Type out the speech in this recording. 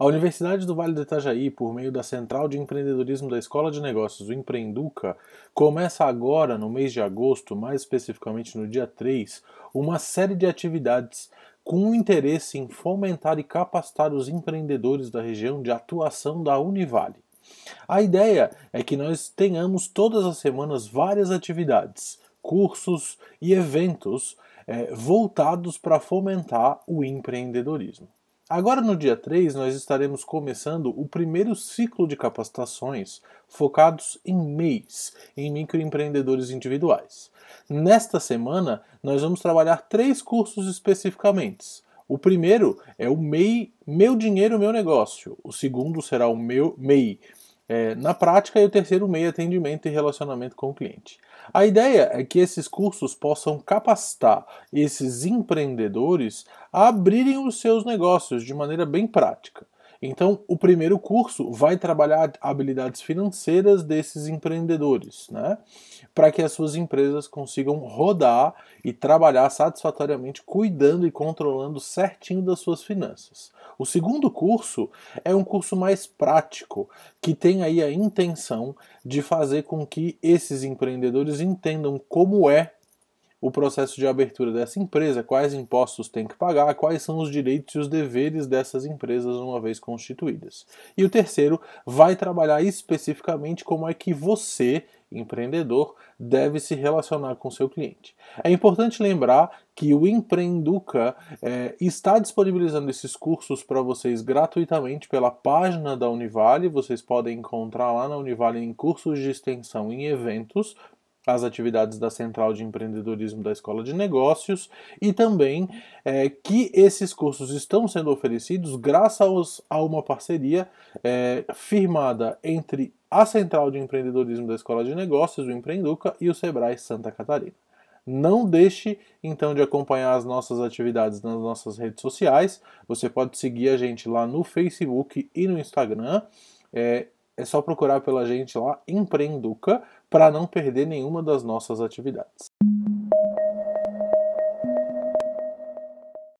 A Universidade do Vale do Itajaí, por meio da Central de Empreendedorismo da Escola de Negócios, o Empreenduca, começa agora, no mês de agosto, mais especificamente no dia 3, uma série de atividades com o interesse em fomentar e capacitar os empreendedores da região de atuação da Univale. A ideia é que nós tenhamos todas as semanas várias atividades, cursos e eventos eh, voltados para fomentar o empreendedorismo. Agora, no dia 3, nós estaremos começando o primeiro ciclo de capacitações focados em MEIs, em microempreendedores individuais. Nesta semana, nós vamos trabalhar três cursos especificamente. O primeiro é o MEI Meu Dinheiro, Meu Negócio. O segundo será o meu MEI é, na prática, é o terceiro meio atendimento e relacionamento com o cliente. A ideia é que esses cursos possam capacitar esses empreendedores a abrirem os seus negócios de maneira bem prática. Então, o primeiro curso vai trabalhar habilidades financeiras desses empreendedores, né? Para que as suas empresas consigam rodar e trabalhar satisfatoriamente, cuidando e controlando certinho das suas finanças. O segundo curso é um curso mais prático, que tem aí a intenção de fazer com que esses empreendedores entendam como é o processo de abertura dessa empresa, quais impostos tem que pagar, quais são os direitos e os deveres dessas empresas uma vez constituídas. E o terceiro vai trabalhar especificamente como é que você, empreendedor, deve se relacionar com seu cliente. É importante lembrar que o Empreenduca é, está disponibilizando esses cursos para vocês gratuitamente pela página da Univale. Vocês podem encontrar lá na Univale em cursos de extensão em eventos as atividades da Central de Empreendedorismo da Escola de Negócios e também é, que esses cursos estão sendo oferecidos graças a uma parceria é, firmada entre a Central de Empreendedorismo da Escola de Negócios, o Empreenduca, e o Sebrae Santa Catarina. Não deixe então de acompanhar as nossas atividades nas nossas redes sociais. Você pode seguir a gente lá no Facebook e no Instagram. É, é só procurar pela gente lá, Empreenduca, para não perder nenhuma das nossas atividades.